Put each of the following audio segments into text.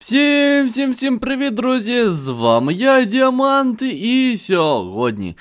Всім всім всім привіт, друзі! З вами я, Діамант, і сьогодні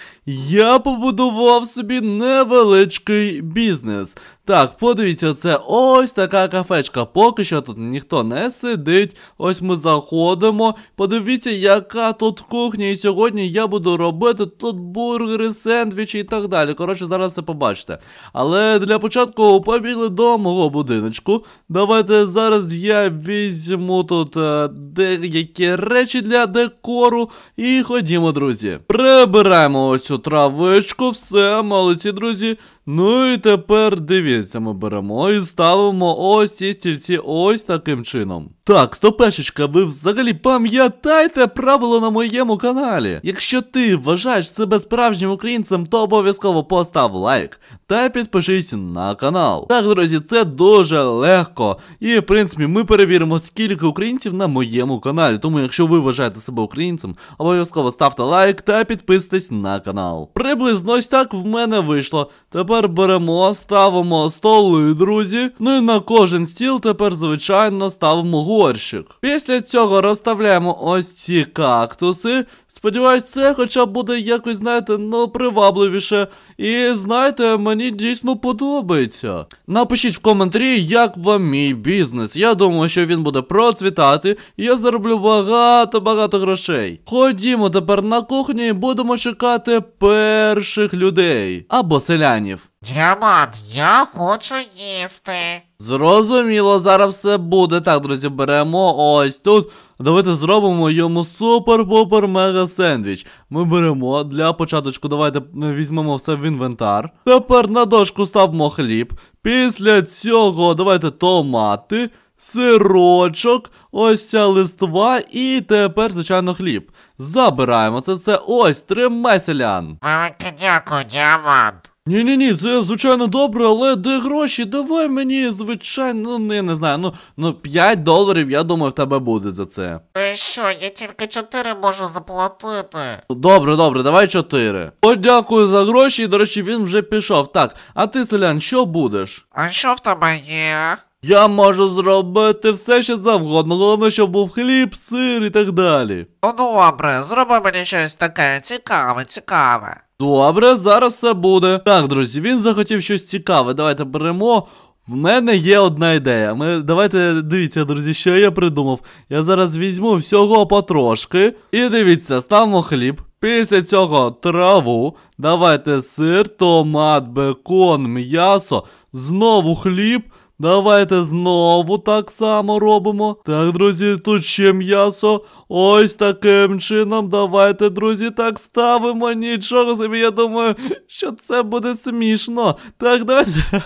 я побудував собі невеличкий бізнес. Так, подивіться, це ось така кафечка. Поки що тут ніхто не сидить. Ось ми заходимо. Подивіться, яка тут кухня. І сьогодні я буду робити тут бургери, сендвічі і так далі. Коротше, зараз це побачите. Але для початку побігли до мого будиночку. Давайте зараз я візьму тут е, деякі речі для декору. І ходімо, друзі. Прибираємо ось цю травичку, все, молодці, друзі. Ну і тепер дивіться, ми беремо і ставимо ось ці стільці ось таким чином. Так, стопешечка, ви взагалі пам'ятайте правило на моєму каналі. Якщо ти вважаєш себе справжнім українцем, то обов'язково постав лайк та підпишись на канал. Так, друзі, це дуже легко. І в принципі, ми перевіримо, скільки українців на моєму каналі. Тому, якщо ви вважаєте себе українцем, обов'язково ставте лайк та підписуйтесь на канал. Приблизно ось так в мене вийшло. Тепер тепер беремо, ставимо столи, друзі. Ну і на кожен стіл тепер, звичайно, ставимо горщик. Після цього розставляємо ось ці кактуси. Сподіваюсь, це хоча б буде якось, знаєте, ну, привабливіше. І знаєте, мені дійсно подобається. Напишіть в коментарі, як вам мій бізнес. Я думаю, що він буде процвітати, я зароблю багато-багато грошей. Ходімо тепер на кухню і будемо чекати перших людей або селянів. Діамант, я хочу їсти. Зрозуміло, зараз все буде. Так, друзі, беремо ось тут. Давайте зробимо йому супер-пупер мега сендвіч. Ми беремо для початочку, давайте візьмемо все в інвентар. Тепер на дошку ставимо хліб. Після цього давайте томати. Сирочок, ось ця листва, і тепер, звичайно, хліб. Забираємо це все. Ось, тримай селян. Велике дякую, діамант. Ні, ні, ні, це звичайно добре, але де гроші? Давай мені, звичайно, ну, я не знаю, ну ну 5 доларів, я думаю, в тебе буде за це. Та е, що, я тільки 4 можу заплатити. Добре, добре, давай 4. О, дякую за гроші, і, до речі, він вже пішов. Так, а ти, селян, що будеш? А що в тебе є? Я можу зробити все, що завгодно, головне, щоб був хліб, сир і так далі. Ну добре, зроби мені щось таке цікаве, цікаве. Добре, зараз все буде. Так, друзі, він захотів щось цікаве. Давайте беремо. В мене є одна ідея. Ми Давайте дивіться, друзі, що я придумав. Я зараз візьму всього потрошки. І дивіться, ставимо хліб. Після цього траву. Давайте сир, томат, бекон, м'ясо. Знову хліб. Давайте знову так само робимо. Так, друзі, тут ще м'ясо. Ось таким чином, давайте, друзі, так ставимо. Нічого собі. Я думаю, що це буде смішно. Так, давайте.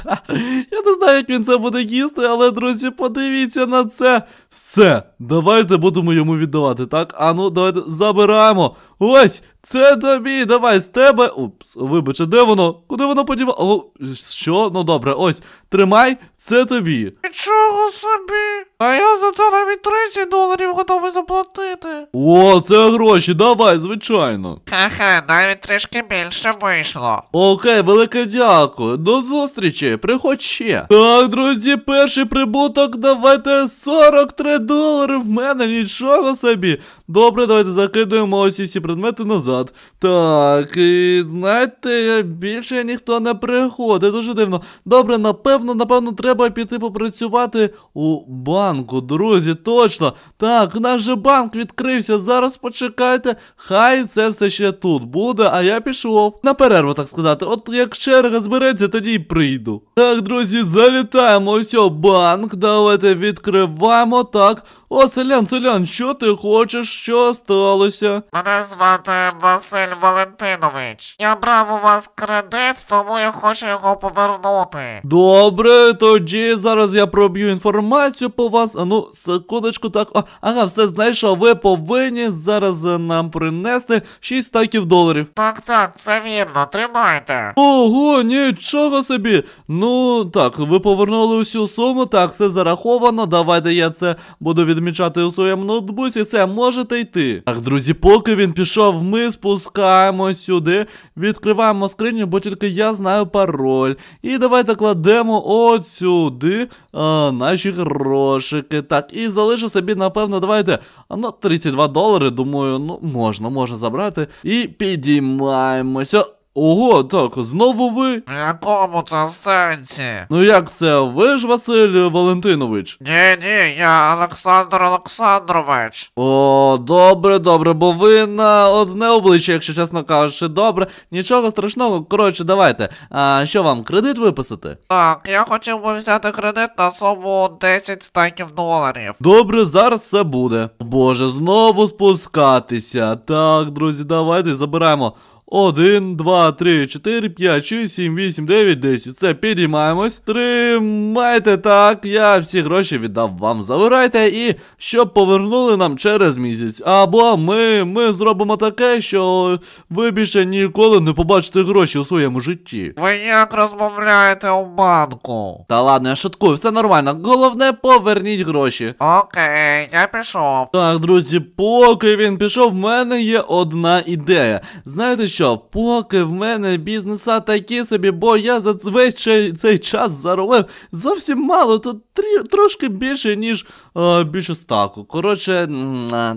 Я не знаю, як він це буде їсти, але, друзі, подивіться на це. Все. Давайте будемо йому віддавати. Так, а ну, давайте забираємо. Ось! Це тобі, давай з тебе. Упс, вибачте, де воно? Куди воно подіва? Що? Ну добре, ось, тримай, це тобі. Нічого собі. А я за це навіть 30 доларів готовий заплатити заплатити? О, це гроші, давай, звичайно. Ха-ха, навіть трішки більше вийшло. Окей, велике дякую. До зустрічі, приходь ще. Так, друзі, перший прибуток, давайте 43 долари в мене, нічого собі. Добре, давайте закидуємо ось всі предмети назад. Так, і знаєте, більше ніхто не приходить. Дуже дивно. Добре, напевно, напевно, треба піти попрацювати у банку, друзі, точно. Так, у нас же банк відкрився. Зараз почекайте. Хай це все ще тут буде, а я пішов. На перерву, так сказати. От як черга збереться, тоді й прийду. Так, друзі, залітаємо. Ось банк. Давайте відкриваємо. Так. О, селян, селян, що ти хочеш? Що сталося? Мене звати Василь Валентинович. Я брав у вас кредит, тому я хочу його повернути. Добре, тоді зараз я проб'ю інформацію по вас. А ну, секундочку, так. О, ага, все знайшов. Ви ви повинні зараз е, нам принести 6 стаків доларів. Так, так, це вірно, тримайте. Ого, нічого собі. Ну так, ви повернули усю суму, так, все зараховано. Давайте я це буду відмічати у своєму ноутбуці. все, можете йти. Так, друзі, поки він пішов, ми спускаємось сюди, відкриваємо скриню, бо тільки я знаю пароль. І давайте кладемо оцюди а, е, наші грошики. Так, і залишу собі, напевно, давайте. А, ну, 32 долари. Думаю, ну можна, можна забрати. І підіймаємося. Ого, так, знову ви. В якому це сенсі? Ну як це? Ви ж Василь Валентинович? Ні, ні, я Олександр Олександрович. О, добре, добре, бо ви на одне обличчя, якщо чесно кажучи, добре. Нічого страшного. Коротше, давайте. А що вам, кредит виписати? Так, я хотів би взяти кредит на суму 10 стаків доларів. Добре, зараз все буде. Боже, знову спускатися. Так, друзі, давайте забираємо. Один, два, три, чотири, п'ять, шість, сім, вісім, дев'ять, десять. Це підіймаємось. Тримайте так. Я всі гроші віддав вам. Забирайте і щоб повернули нам через місяць. Або ми ми зробимо таке, що ви більше ніколи не побачите гроші у своєму житті. Ви як розмовляєте у банку? Та ладно, я шуткую, все нормально. Головне, поверніть гроші. Окей, я пішов. Так, друзі, поки він пішов, в мене є одна ідея. Знаєте що? що, поки в мене бізнеса такі собі, бо я за весь цей час заробив зовсім мало, то трі, трошки більше, ніж е, більше стаку. Коротше,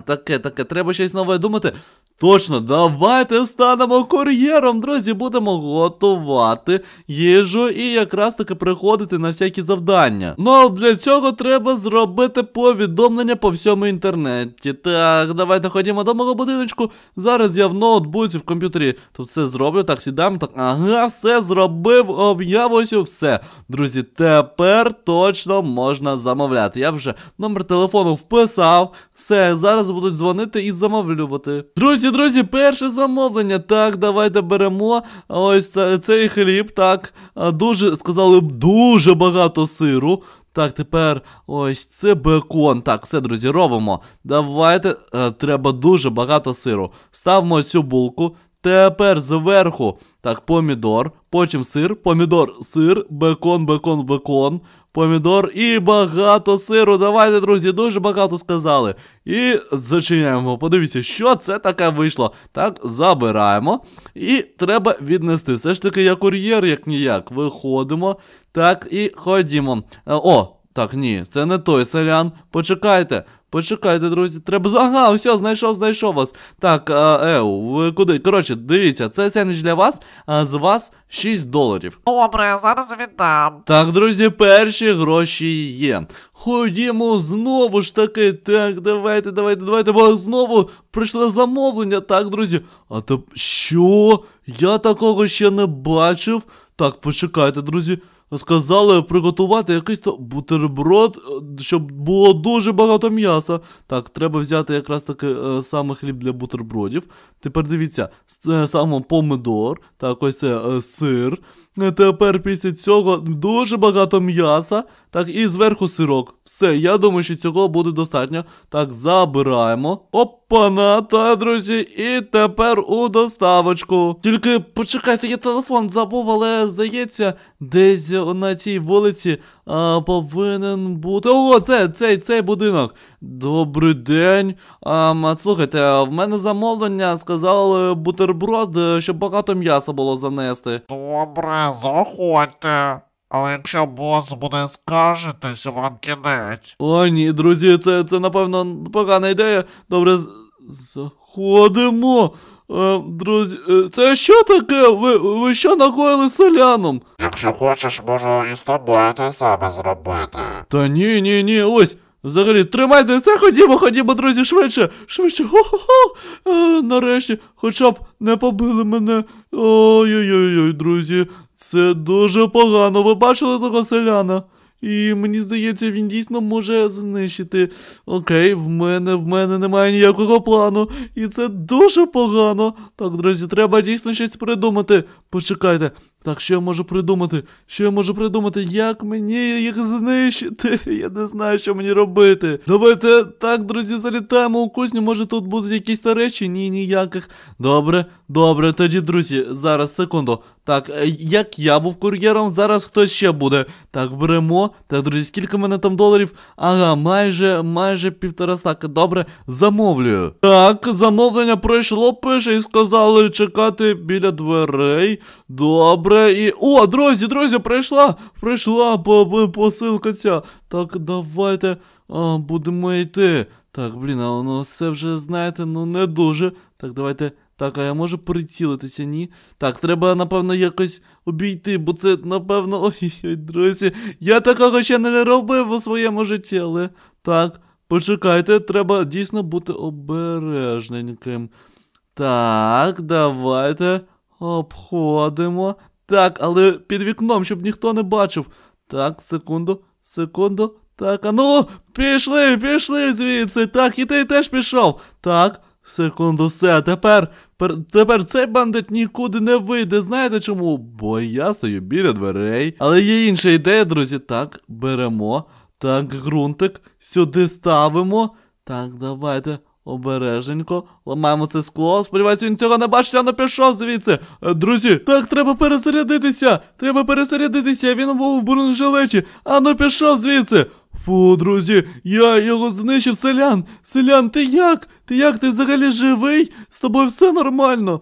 таке, таке, треба щось нове думати. Точно, давайте станемо кур'єром, друзі, будемо готувати їжу і якраз таки приходити на всякі завдання. Ну для цього треба зробити повідомлення по всьому інтернеті. Так, давайте ходімо до мого будиночку. Зараз я в ноутбуці в комп'ютері. Тут все зроблю. Так, сідаємо. Так, ага, все зробив, об'яву все. Друзі, тепер точно можна замовляти. Я вже номер телефону вписав. Все, зараз будуть дзвонити і замовлювати. Друзі. Друзі, друзі, перше замовлення. Так, давайте беремо ось цей хліб. Так, дуже сказали дуже багато сиру. Так, тепер ось це бекон. Так, все, друзі, робимо. Давайте. Е, треба дуже багато сиру. Ставимо цю булку. Тепер зверху. Так, помідор. Потім сир, помідор, сир, бекон, бекон, бекон помідор і багато сиру. Давайте, друзі, дуже багато сказали. І зачиняємо. Подивіться, що це таке вийшло. Так, забираємо. І треба віднести. Все ж таки, я кур'єр, як ніяк. Виходимо. Так, і ходімо. Е, о, так, ні, це не той селян. Почекайте, почекайте, друзі. Треба. Ага, все, знайшов, знайшов вас. Так, е, ви куди? Коротше, дивіться, це сендвіч для вас, а з вас 6 доларів. Добре, я зараз віддам. Так, друзі, перші гроші є. Ходімо знову ж таки. Так, давайте, давайте, давайте, бо знову прийшло замовлення. Так, друзі. А то що? Я такого ще не бачив. Так, почекайте, друзі сказали приготувати якийсь то бутерброд, е, щоб було дуже багато м'яса. Так, треба взяти якраз таки е, саме хліб для бутербродів. Тепер дивіться, е, саме помидор, так ось це сир. Тепер після цього дуже багато м'яса. Так, і зверху сирок. Все, я думаю, що цього буде достатньо. Так, забираємо. Опана, та, друзі, і тепер у доставочку. Тільки почекайте, я телефон забув, але здається, десь на цій вулиці а, повинен бути. О, це цей цей будинок. Добрий день. А, Слухайте, в мене замовлення сказали е, бутерброд, е, щоб багато м'яса було занести. Добре, заходьте. Але якщо бос буде скаржитись, вам кінець. О, ні, друзі, це це напевно погана ідея. Добре, заходимо. Е, друзі, е, це що таке? Ви ви що накоїли селянам? Якщо хочеш, можу із тобою те саме зробити. Та ні, ні, ні, ось. Взагалі, тримайте все, ходімо, ходімо, друзі, швидше, швидше. Хо-хо-хо. Е, нарешті, хоча б не побили мене. Ой-ой-ой, друзі. Це дуже погано. Ви бачили того селяна? І мені здається, він дійсно може знищити. Окей, в мене в мене немає ніякого плану. І це дуже погано. Так, друзі, треба дійсно щось придумати. Почекайте, так що я можу придумати? Що я можу придумати? Як мені їх знищити? Я не знаю, що мені робити. Давайте так, друзі, залітаємо у кузню. Може тут будуть якісь речі? Ні, ніяких. Добре, добре, тоді, друзі, зараз, секунду. Так, е, як я був кур'єром, зараз хтось ще буде. Так, беремо. Так, друзі, скільки в мене там доларів? Ага, майже майже півтора стака. Добре, замовлюю. Так, замовлення пройшло, пише і сказали чекати біля дверей. Добре. Добре, і. О, друзі, друзі, прийшла! Прийшла посилка ця. Так, давайте а, будемо йти. Так, блін, а воно все вже, знаєте, ну не дуже. Так, давайте. Так, а я можу прицілитися, ні? Так, треба, напевно, якось обійти, бо це, напевно. Ой-ой, друзі. Я такого ще не робив у своєму житті, але. Так, почекайте, треба дійсно бути обережненьким. Так, давайте обходимо. Так, але під вікном, щоб ніхто не бачив. Так, секунду, секунду. Так, а ну, пішли, пішли звідси. Так, і ти теж пішов. Так, секунду, все. Тепер тепер цей бандит нікуди не вийде. Знаєте чому? Бо я стою біля дверей. Але є інша ідея, друзі. Так, беремо. Так, ґрунтик. Сюди ставимо. Так, давайте. Обереженько, ламаємо це скло. Сподіваюся, він цього не бачить, а не пішов звідси. Е, друзі, так треба перезарядитися. Треба перезарядитися. Він був у бронежилеті, а не ну пішов звідси. Фу, друзі, я його знищив, селян. Селян, ти як? Ти як? Ти взагалі живий? З тобою все нормально.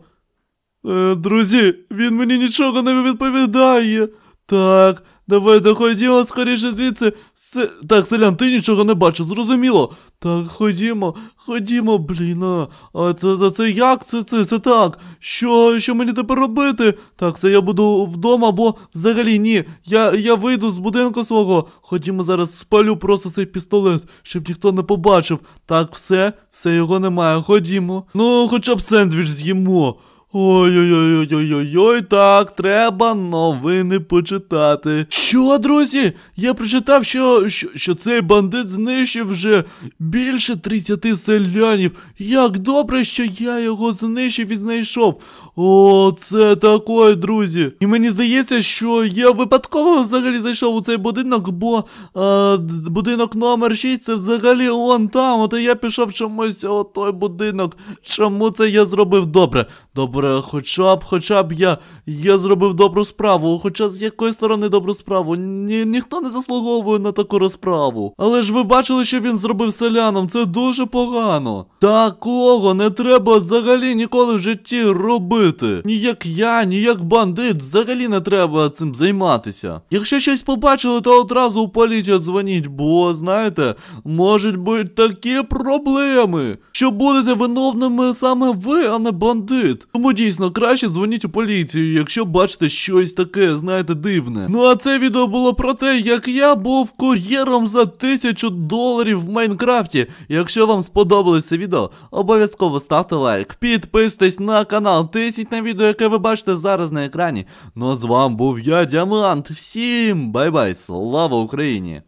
Е, Друзі, він мені нічого не відповідає. Так, Давайте ходімо скоріше звідси. Все... Так, селян, ти нічого не бачиш, зрозуміло. Так, ходімо, ходімо, блін. А, а це, це це як? Це це, це так. Що що мені тепер робити? Так, це я буду вдома, бо взагалі ні. Я я вийду з будинку свого. Ходімо зараз спалю просто цей пістолет, щоб ніхто не побачив. Так, все, все його немає. Ходімо. Ну, хоча б сендвіч з'їмо. Ой-ой-ой, так, треба новини почитати. Що, друзі? Я прочитав, що що, що цей бандит знищив вже більше 30 селянів. Як добре, що я його знищив і знайшов. О, це такое, друзі. І мені здається, що я випадково взагалі зайшов у цей будинок, бо а, будинок номер 6 це взагалі он там. От я пішов чомусь о той будинок. Чому це я зробив добре? Добре добре, хоча б, хоча б я я зробив добру справу, хоча з якої сторони добру справу, Ні, ніхто не заслуговує на таку розправу. Але ж ви бачили, що він зробив селянам, це дуже погано. Такого не треба взагалі ніколи в житті робити. Ніяк я, ніяк бандит, взагалі не треба цим займатися. Якщо щось побачили, то одразу у поліцію дзвоніть, бо знаєте, можуть бути такі проблеми, що будете виновними саме ви, а не бандит. Тому дійсно краще дзвоніть у поліцію, якщо бачите щось таке, знаєте, дивне. Ну а це відео було про те, як я був кур'єром за тисячу доларів в Майнкрафті. Якщо вам сподобалось це відео, обов'язково ставте лайк, підписуйтесь на канал, тисніть на відео, яке ви бачите зараз на екрані. Ну а з вами був я, Діамант. Всім бай-бай, слава Україні!